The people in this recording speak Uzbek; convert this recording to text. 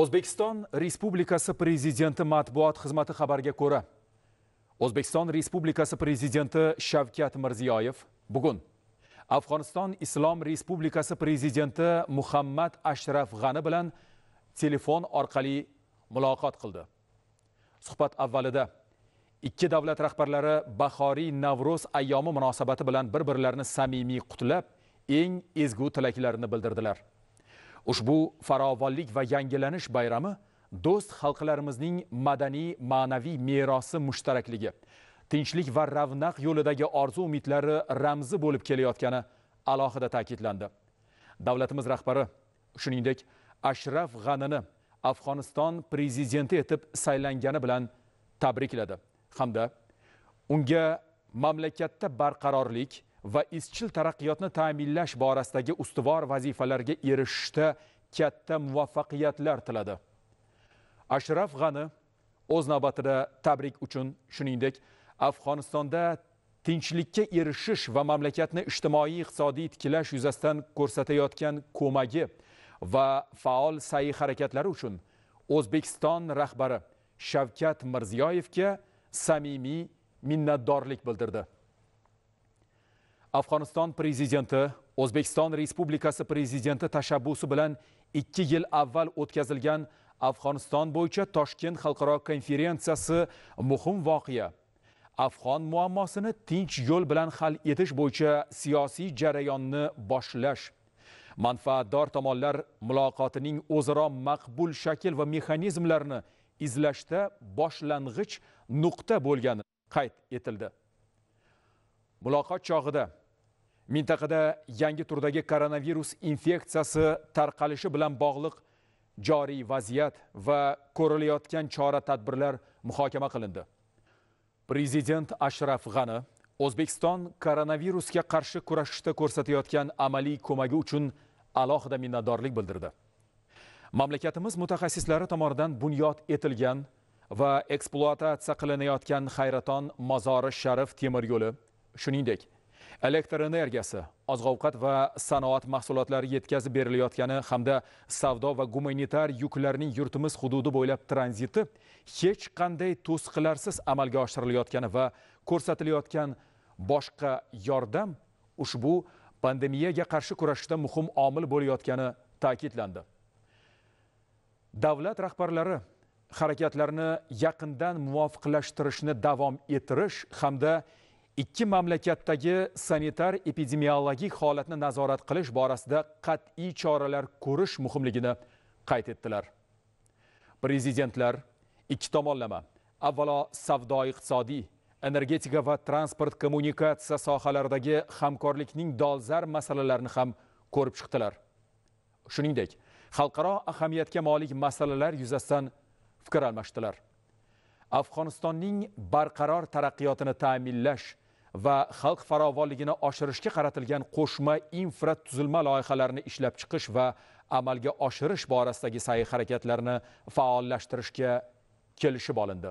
o'zbekiston respublikasi prezidenti matbuot xizmati xabarga ko'ra o'zbekiston respublikasi prezidenti shavkat mirziyoyev bugun afg'oniston islom respublikasi prezidenti muhammad ashraf g'ani bilan telefon orqali muloqot qildi suhbat avvalida ikki davlat rahbarlari bahoriy navro'z ayyomi munosabati bilan bir birlarini samimiy qutlab eng ezgu tilaklarini bildirdilar ushbu farovonlik va yangilanish bayrami do'st xalqlarimizning madaniy ma'naviy merosi mushtarakligi tinchlik va ravnaq yo'lidagi orzu umidlari ramzi bo'lib kelayotgani alohida ta'kidlandi davlatimiz rahbari shuningdek ashraf g'anini afg'oniston prezidenti etib saylangani bilan tabrikladi hamda unga mamlakatda barqarorlik va izchil taraqqiyotni ta'minlash borasidagi ustuvor vazifalarga erishishda katta muvaffaqiyatlar tiladi ashraf g'ani o'z navbatida tabrik uchun shuningdek afg'onistonda tinchlikka erishish va mamlakatni ijtimoiy iqtisodiy tiklash yuzasidan ko'rsatayotgan ko'magi va faol sa'y harakatlari uchun o'zbekiston rahbari shavkat mirziyoyevga samimiy minnatdorlik bildirdi afg'oniston prezidenti o'zbekiston respublikasi prezidenti tashabbusi bilan ikki yil avval o'tkazilgan afg'oniston bo'yicha toshkent xalqaro konferensiyasi muhim voqea afg'on muammosini tinch yo'l bilan hal etish bo'yicha siyosiy jarayonni boshlash manfaatdor tomonlar muloqotining o'zaro maqbul shakl va mexanizmlarini izlashda boshlang'ich nuqta bo'lgani qayd etildi muloqot chog'ida mintaqada yangi turdagi koronavirus infeksiyasi tarqalishi bilan bog'liq joriy vaziyat va ko'rilayotgan chora tadbirlar muhokama qilindi prezident ashraf g'ani o'zbekiston koronavirusga qarshi kurashishda ko'rsatayotgan amaliy ko'magi uchun alohida minnatdorlik bildirdi mamlakatimiz mutaxassislari tomonidan bunyod etilgan va ekspluatatsiya qilinayotgan hayraton mozori sharif temir yo'li shuningdek elektr energiyasi oziq ovqat va sanoat mahsulotlari yetkazib berilayotgani hamda savdo va gumanitar yuklarning yurtimiz hududi bo'ylab tranziti hech qanday to'siqlarsiz amalga oshirilayotgani va ko'rsatilayotgan boshqa yordam ushbu pandemiyaga qarshi kurashishda muhim omil bo'layotgani ta'kidlandi davlat rahbarlari harakatlarini yaqindan muvofiqlashtirishni davom ettirish hamda ikki mamlakatdagi sanitar epidemiologik holatni nazorat qilish borasida qat'iy choralar ko'rish muhimligini qayd etdilar prezidentlar ikki tomonlama avvalo savdo iqtisodiy energetika va transport kommunikatsiya sohalaridagi hamkorlikning dolzarb masalalarini ham ko'rib chiqdilar shuningdek xalqaro ahamiyatga molik masalalar yuzasidan fikr almashdilar afg'onistonning barqaror taraqqiyotini ta'minlash va xalq farovonligini oshirishga qaratilgan qo'shma infratuzilma loyihalarini ishlab chiqish va amalga oshirish borasidagi sa'y harakatlarni faollashtirishga kelishib olindi